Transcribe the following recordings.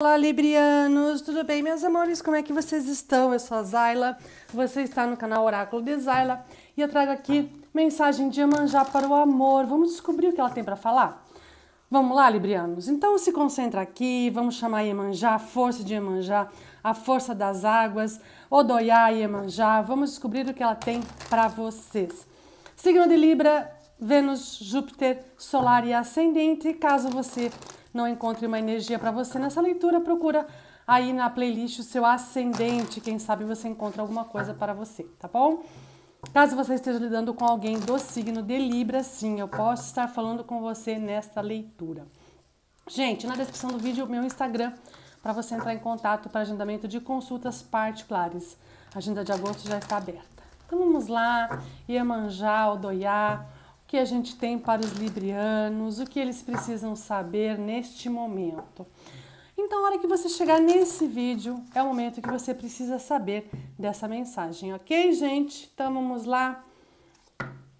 Olá, Librianos! Tudo bem, meus amores? Como é que vocês estão? Eu sou a Zayla, você está no canal Oráculo de Zayla e eu trago aqui mensagem de Iemanjá para o amor. Vamos descobrir o que ela tem para falar? Vamos lá, Librianos? Então se concentra aqui, vamos chamar Iemanjá, a força de Iemanjá, a força das águas, Odoiá Iemanjá, vamos descobrir o que ela tem para vocês. Signo de Libra, Vênus, Júpiter, Solar e Ascendente, caso você não encontre uma energia para você nessa leitura, procura aí na playlist o seu ascendente, quem sabe você encontra alguma coisa para você, tá bom? Caso você esteja lidando com alguém do signo de Libra, sim, eu posso estar falando com você nesta leitura. Gente, na descrição do vídeo, meu Instagram, para você entrar em contato para agendamento de consultas particulares. A agenda de agosto já está aberta. Então vamos lá, Iemanjá, Odoiá, que a gente tem para os librianos, o que eles precisam saber neste momento. Então, na hora que você chegar nesse vídeo, é o momento que você precisa saber dessa mensagem, ok, gente? Então, vamos lá.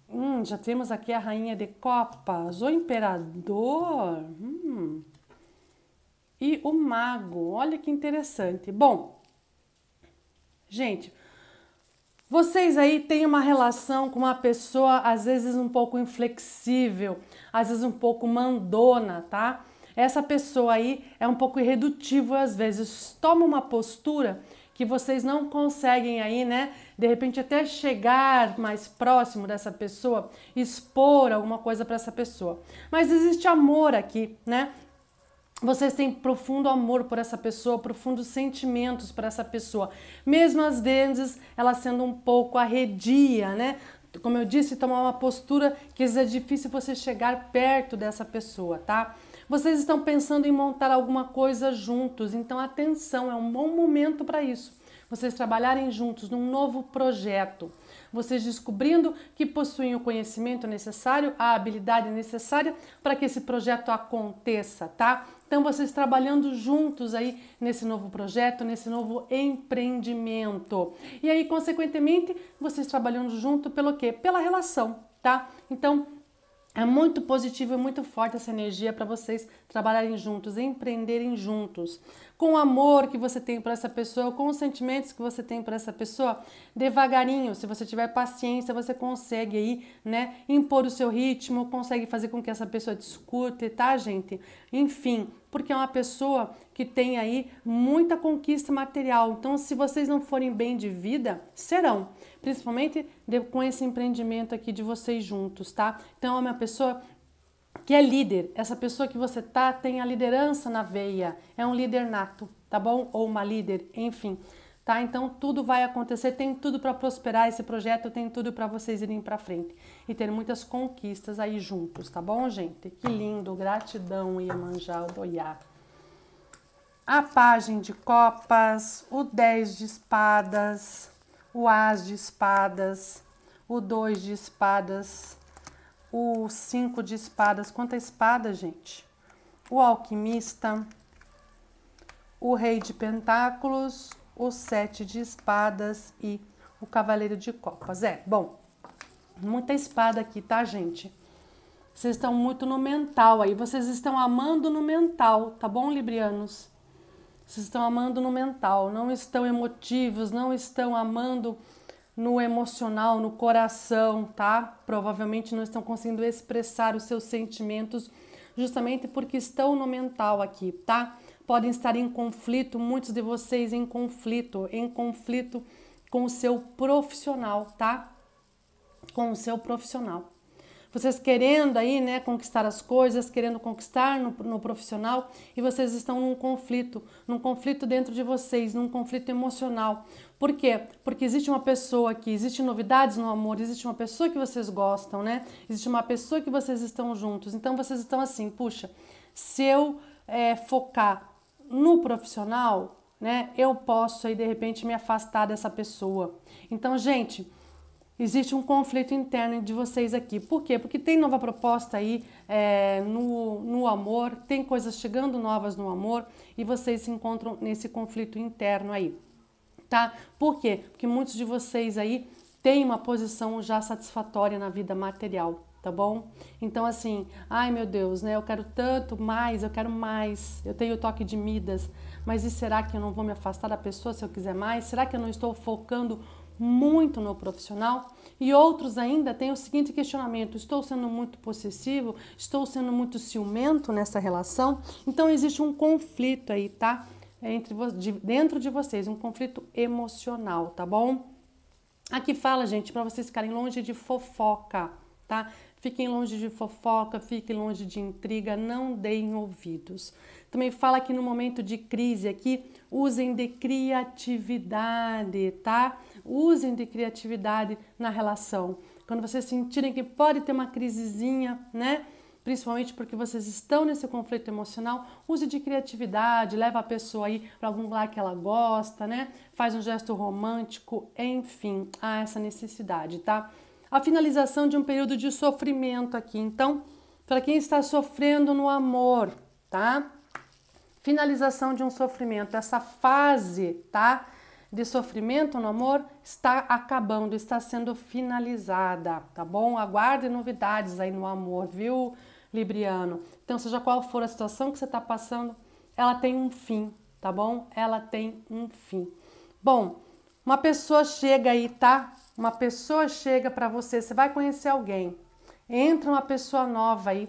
Hum, já temos aqui a rainha de copas, o imperador hum, e o mago. Olha que interessante. Bom, gente, vocês aí têm uma relação com uma pessoa às vezes um pouco inflexível, às vezes um pouco mandona, tá? Essa pessoa aí é um pouco irredutível às vezes, toma uma postura que vocês não conseguem aí, né? De repente até chegar mais próximo dessa pessoa, expor alguma coisa para essa pessoa. Mas existe amor aqui, né? vocês têm profundo amor por essa pessoa, profundos sentimentos por essa pessoa, mesmo às vezes ela sendo um pouco arredia, né? Como eu disse, tomar uma postura que às vezes é difícil você chegar perto dessa pessoa, tá? Vocês estão pensando em montar alguma coisa juntos, então atenção, é um bom momento para isso vocês trabalharem juntos num novo projeto, vocês descobrindo que possuem o conhecimento necessário, a habilidade necessária para que esse projeto aconteça, tá? Então vocês trabalhando juntos aí nesse novo projeto, nesse novo empreendimento. E aí consequentemente, vocês trabalhando junto pelo quê? Pela relação, tá? Então, é muito positivo, é muito forte essa energia para vocês trabalharem juntos, empreenderem juntos. Com o amor que você tem por essa pessoa, com os sentimentos que você tem por essa pessoa, devagarinho, se você tiver paciência, você consegue aí, né, impor o seu ritmo, consegue fazer com que essa pessoa discute, tá, gente? Enfim, porque é uma pessoa que tem aí muita conquista material. Então, se vocês não forem bem de vida, serão principalmente de, com esse empreendimento aqui de vocês juntos, tá? Então, é uma pessoa que é líder, essa pessoa que você tá tem a liderança na veia, é um líder nato, tá bom? Ou uma líder, enfim. Tá? Então tudo vai acontecer, tem tudo para prosperar esse projeto, tem tudo para vocês irem para frente e ter muitas conquistas aí juntos, tá bom, gente? Que lindo, gratidão Iemanjá Odoiá. A página de copas, o 10 de espadas, o As de espadas, o Dois de espadas, o Cinco de espadas. Quanta espada, gente! O alquimista, o Rei de Pentáculos, o Sete de espadas e o Cavaleiro de Copas. É, bom, muita espada aqui, tá, gente? Vocês estão muito no mental aí, vocês estão amando no mental, tá bom, Librianos? Vocês estão amando no mental, não estão emotivos, não estão amando no emocional, no coração, tá? Provavelmente não estão conseguindo expressar os seus sentimentos justamente porque estão no mental aqui, tá? Podem estar em conflito, muitos de vocês em conflito, em conflito com o seu profissional, tá? Com o seu profissional vocês querendo aí, né, conquistar as coisas, querendo conquistar no, no profissional e vocês estão num conflito, num conflito dentro de vocês, num conflito emocional. Por quê? Porque existe uma pessoa que existe novidades no amor, existe uma pessoa que vocês gostam, né? Existe uma pessoa que vocês estão juntos. Então vocês estão assim, puxa, se eu é, focar no profissional, né, eu posso aí de repente me afastar dessa pessoa. Então, gente, existe um conflito interno de vocês aqui. Por quê? Porque tem nova proposta aí é, no, no amor, tem coisas chegando novas no amor e vocês se encontram nesse conflito interno aí, tá? Por quê? Porque muitos de vocês aí têm uma posição já satisfatória na vida material. Tá bom? Então, assim, ai meu Deus, né? Eu quero tanto mais, eu quero mais. Eu tenho o toque de Midas, mas e será que eu não vou me afastar da pessoa se eu quiser mais? Será que eu não estou focando muito no profissional? E outros ainda têm o seguinte questionamento: estou sendo muito possessivo, estou sendo muito ciumento nessa relação. Então existe um conflito aí, tá? É entre de, dentro de vocês, um conflito emocional, tá bom? Aqui fala, gente, para vocês ficarem longe de fofoca, tá? Fiquem longe de fofoca, fiquem longe de intriga, não deem ouvidos. Também fala que no momento de crise aqui, usem de criatividade, tá? Usem de criatividade na relação. Quando vocês sentirem que pode ter uma crisezinha, né? Principalmente porque vocês estão nesse conflito emocional, use de criatividade, leva a pessoa aí para algum lugar que ela gosta, né? Faz um gesto romântico, enfim, há essa necessidade, tá? A finalização de um período de sofrimento aqui. Então, para quem está sofrendo no amor, tá? finalização de um sofrimento, essa fase, tá? De sofrimento no amor está acabando, está sendo finalizada, tá bom? Aguarde novidades aí no amor, viu, Libriano? Então, seja qual for a situação que você está passando, ela tem um fim, tá bom? Ela tem um fim. Bom, uma pessoa chega aí, tá? Uma pessoa chega para você, você vai conhecer alguém. Entra uma pessoa nova aí,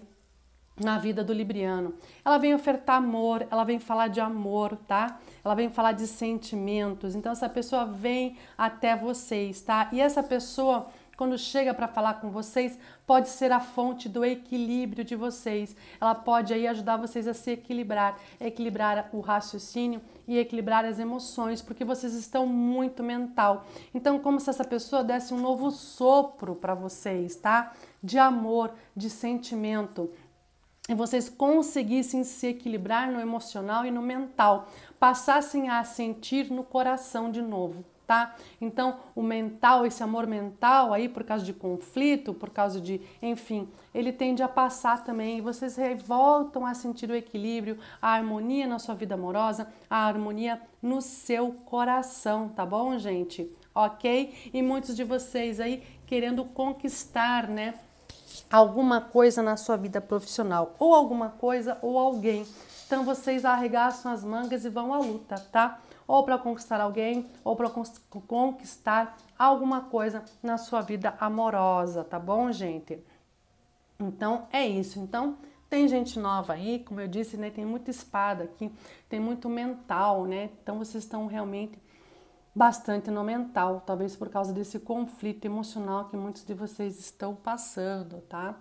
na vida do libriano. Ela vem ofertar amor, ela vem falar de amor, tá? Ela vem falar de sentimentos. Então essa pessoa vem até vocês, tá? E essa pessoa quando chega para falar com vocês, pode ser a fonte do equilíbrio de vocês. Ela pode aí ajudar vocês a se equilibrar, equilibrar o raciocínio e equilibrar as emoções, porque vocês estão muito mental. Então, como se essa pessoa desse um novo sopro para vocês, tá? De amor, de sentimento. É vocês conseguissem se equilibrar no emocional e no mental, passassem a sentir no coração de novo. Tá? Então, o mental, esse amor mental aí, por causa de conflito, por causa de, enfim, ele tende a passar também. E vocês voltam a sentir o equilíbrio, a harmonia na sua vida amorosa, a harmonia no seu coração, tá bom, gente? Ok? E muitos de vocês aí querendo conquistar, né? alguma coisa na sua vida profissional, ou alguma coisa ou alguém. Então vocês arregaçam as mangas e vão à luta, tá? Ou para conquistar alguém, ou para conquistar alguma coisa na sua vida amorosa, tá bom, gente? Então é isso. Então tem gente nova aí, como eu disse, né? Tem muita espada aqui, tem muito mental, né? Então vocês estão realmente bastante no mental, talvez por causa desse conflito emocional que muitos de vocês estão passando, tá?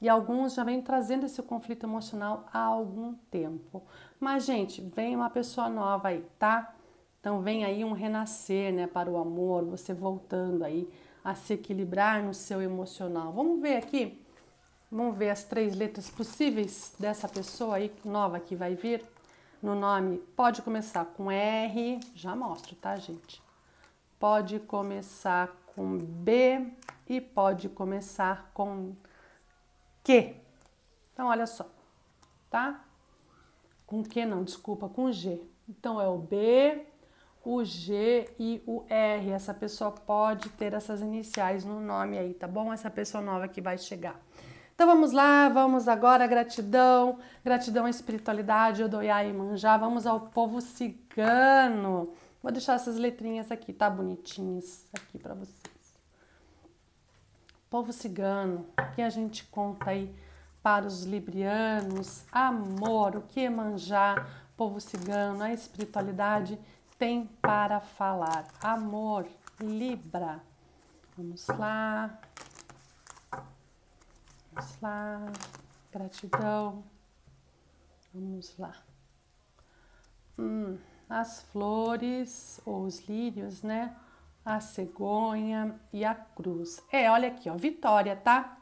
E alguns já vêm trazendo esse conflito emocional há algum tempo. Mas, gente, vem uma pessoa nova aí, tá? Então vem aí um renascer, né, para o amor, você voltando aí a se equilibrar no seu emocional. Vamos ver aqui, vamos ver as três letras possíveis dessa pessoa aí nova que vai vir no nome pode começar com R, já mostro, tá, gente? Pode começar com B e pode começar com Q. Então, olha só, tá? Com Q não, desculpa, com G. Então, é o B, o G e o R. Essa pessoa pode ter essas iniciais no nome aí, tá bom? Essa pessoa nova que vai chegar. Então vamos lá, vamos agora, gratidão, gratidão à espiritualidade, Odoiá e Manjá, vamos ao povo cigano. Vou deixar essas letrinhas aqui, tá bonitinhas aqui para vocês. Povo cigano, que a gente conta aí para os librianos, amor, o que Manjá, povo cigano, a espiritualidade tem para falar. Amor, Libra. Vamos lá. Vamos lá, gratidão. Vamos lá. Hum, as flores ou os lírios, né? A cegonha e a cruz. É, olha aqui, ó, vitória, tá?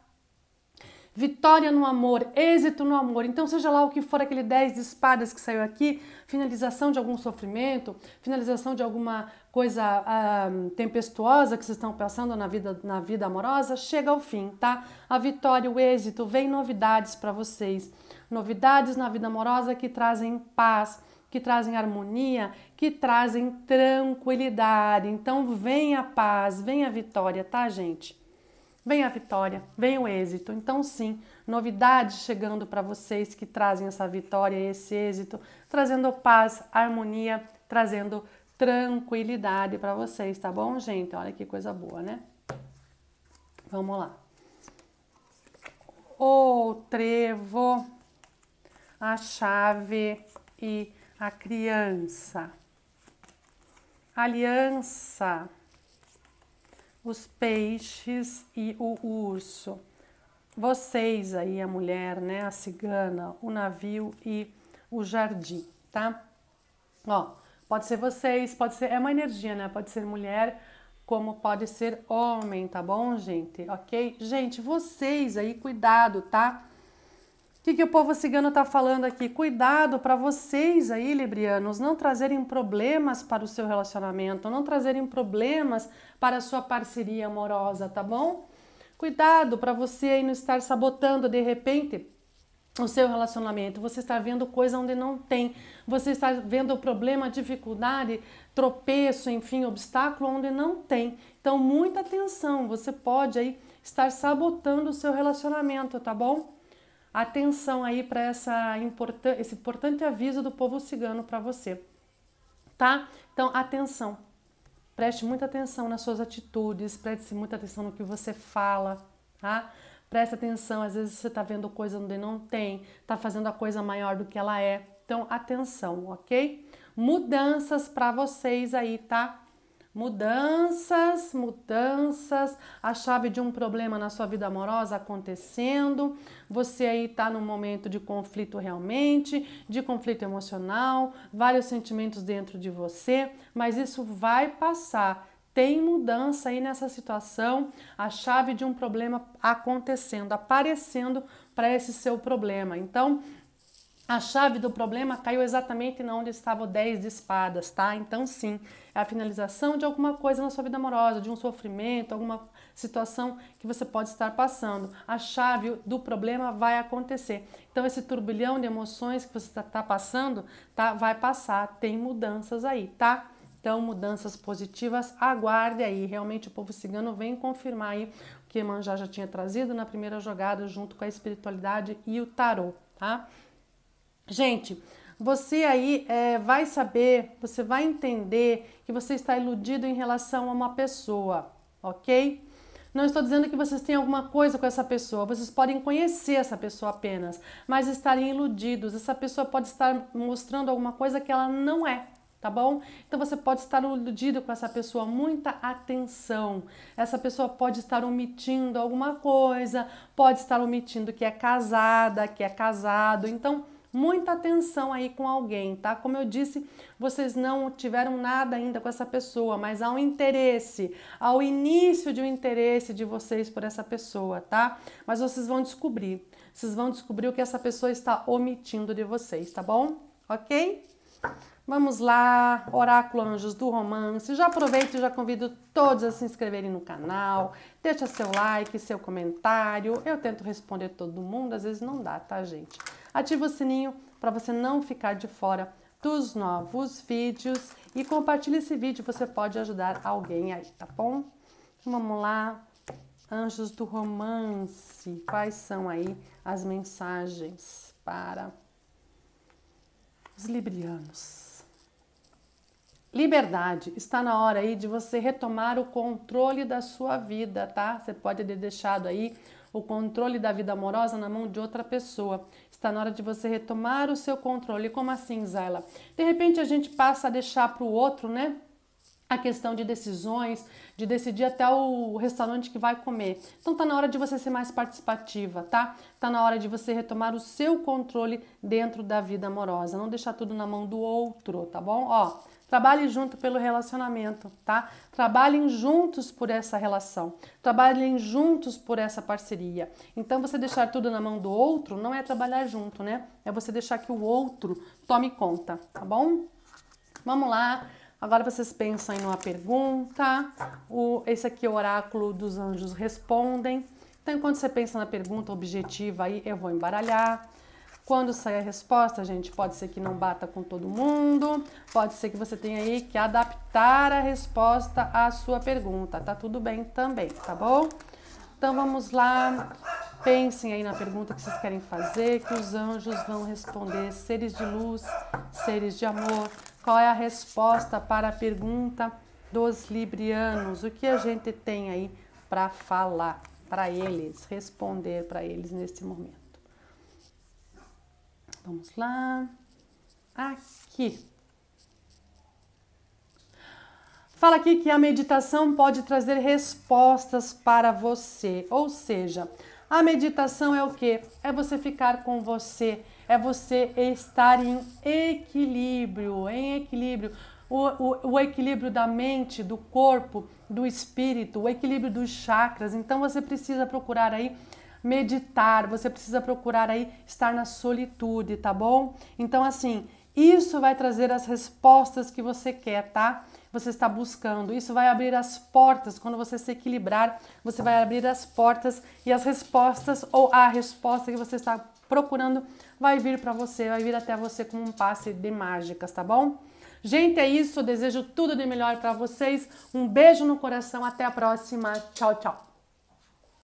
Vitória no amor, êxito no amor. Então, seja lá o que for aquele 10 de espadas que saiu aqui, finalização de algum sofrimento, finalização de alguma coisa ah, tempestuosa que vocês estão passando na vida, na vida amorosa chega ao fim, tá? A vitória, o êxito, vem novidades para vocês. Novidades na vida amorosa que trazem paz, que trazem harmonia, que trazem tranquilidade. Então vem a paz, vem a vitória, tá, gente? Vem a vitória, vem o êxito. Então, sim, novidades chegando para vocês que trazem essa vitória, esse êxito, trazendo paz, harmonia, trazendo tranquilidade para vocês, tá bom, gente? Olha que coisa boa, né? Vamos lá. O trevo, a chave e a criança. Aliança, os peixes e o urso. Vocês aí, a mulher, né? A cigana, o navio e o jardim, tá? Ó, Pode ser vocês, pode ser. É uma energia, né? Pode ser mulher, como pode ser homem, tá bom, gente? Ok? Gente, vocês aí, cuidado, tá? O que, que o povo cigano tá falando aqui? Cuidado para vocês aí, Librianos, não trazerem problemas para o seu relacionamento, não trazerem problemas para a sua parceria amorosa, tá bom? Cuidado para você aí não estar sabotando de repente o seu relacionamento, você está vendo coisa onde não tem, você está vendo problema, dificuldade, tropeço, enfim, obstáculo onde não tem. Então, muita atenção, você pode aí estar sabotando o seu relacionamento, tá bom? Atenção aí para essa importan esse importante aviso do povo cigano para você. Tá? Então, atenção. Preste muita atenção nas suas atitudes, preste muita atenção no que você fala, tá? preste atenção, às vezes você está vendo coisa onde não tem, está fazendo a coisa maior do que ela é. Então, atenção, ok? Mudanças para vocês aí, tá? Mudanças, mudanças, a chave de um problema na sua vida amorosa acontecendo, você aí está num momento de conflito realmente, de conflito emocional, vários sentimentos dentro de você, mas isso vai passar tem mudança aí nessa situação, a chave de um problema acontecendo, aparecendo para esse seu problema. Então, a chave do problema caiu exatamente na onde estava o 10 de espadas, tá? Então, sim, é a finalização de alguma coisa na sua vida amorosa, de um sofrimento, alguma situação que você pode estar passando. A chave do problema vai acontecer. Então, esse turbilhão de emoções que você está tá passando, tá? Vai passar, tem mudanças aí, tá? Então, mudanças positivas, aguarde aí. Realmente o povo cigano vem confirmar aí o que Emanjá já tinha trazido na primeira jogada, junto com a espiritualidade e o tarô, tá? Gente, você aí é, vai saber, você vai entender que você está iludido em relação a uma pessoa, ok? Não estou dizendo que vocês têm alguma coisa com essa pessoa, vocês podem conhecer essa pessoa apenas, mas estarem iludidos. Essa pessoa pode estar mostrando alguma coisa que ela não é, tá bom? Então você pode estar iludido com essa pessoa, muita atenção. Essa pessoa pode estar omitindo alguma coisa, pode estar omitindo que é casada, que é casado. Então, muita atenção aí com alguém, tá? Como eu disse, vocês não tiveram nada ainda com essa pessoa, mas há um interesse, ao início de um interesse de vocês por essa pessoa, tá? Mas vocês vão descobrir. Vocês vão descobrir o que essa pessoa está omitindo de vocês, tá bom? OK? Vamos lá, Oráculo Anjos do Romance. Já aproveito e já convido todos a se inscreverem no canal. Deixa seu like, seu comentário. Eu tento responder todo mundo, às vezes não dá, tá, gente? Ativa o sininho para você não ficar de fora dos novos vídeos e compartilhe esse vídeo, você pode ajudar alguém aí, tá bom? Vamos lá. Anjos do Romance. Quais são aí as mensagens para os librianos. Liberdade. Está na hora aí de você retomar o controle da sua vida, tá? Você pode ter deixado aí o controle da vida amorosa na mão de outra pessoa. Está na hora de você retomar o seu controle. Como assim, Zayla? De repente a gente passa a deixar para o outro, né? a questão de decisões, de decidir até o restaurante que vai comer. Então tá na hora de você ser mais participativa, tá? Tá na hora de você retomar o seu controle dentro da vida amorosa, não deixar tudo na mão do outro, tá bom? Ó, Trabalhem junto pelo relacionamento, tá? Trabalhem juntos por essa relação. Trabalhem juntos por essa parceria. Então, você deixar tudo na mão do outro não é trabalhar junto, né? É você deixar que o outro tome conta, tá bom? Vamos lá. Agora vocês pensam em uma pergunta. O, esse aqui é o oráculo dos anjos respondem. Então, enquanto você pensa na pergunta objetiva aí, eu vou embaralhar. Quando sair a resposta, gente, pode ser que não bata com todo mundo, pode ser que você tenha aí que adaptar a resposta à sua pergunta. Tá tudo bem também, tá bom? Então vamos lá. Pensem aí na pergunta que vocês querem fazer, que os anjos vão responder, seres de luz, seres de amor, qual é a resposta para a pergunta dos librianos? O que a gente tem aí para falar para eles, responder para eles neste momento? Vamos lá. Aqui. Fala aqui que a meditação pode trazer respostas para você, ou seja, a meditação é o que? É você ficar com você, é você estar em equilíbrio, em equilíbrio. O, o, o, equilíbrio da mente, do corpo, do espírito, o equilíbrio dos chakras. Então você precisa procurar aí meditar, você precisa procurar aí estar na solitude, tá bom? Então assim, isso vai trazer as respostas que você quer, tá? Você está buscando. Isso vai abrir as portas. Quando você se equilibrar, você vai abrir as portas e as respostas ou a resposta que você está procurando, vai vir para você, vai vir até você com um passe de mágicas, tá bom? Gente, é isso. Desejo tudo de melhor para vocês. Um beijo no coração. Até a próxima. Tchau, tchau.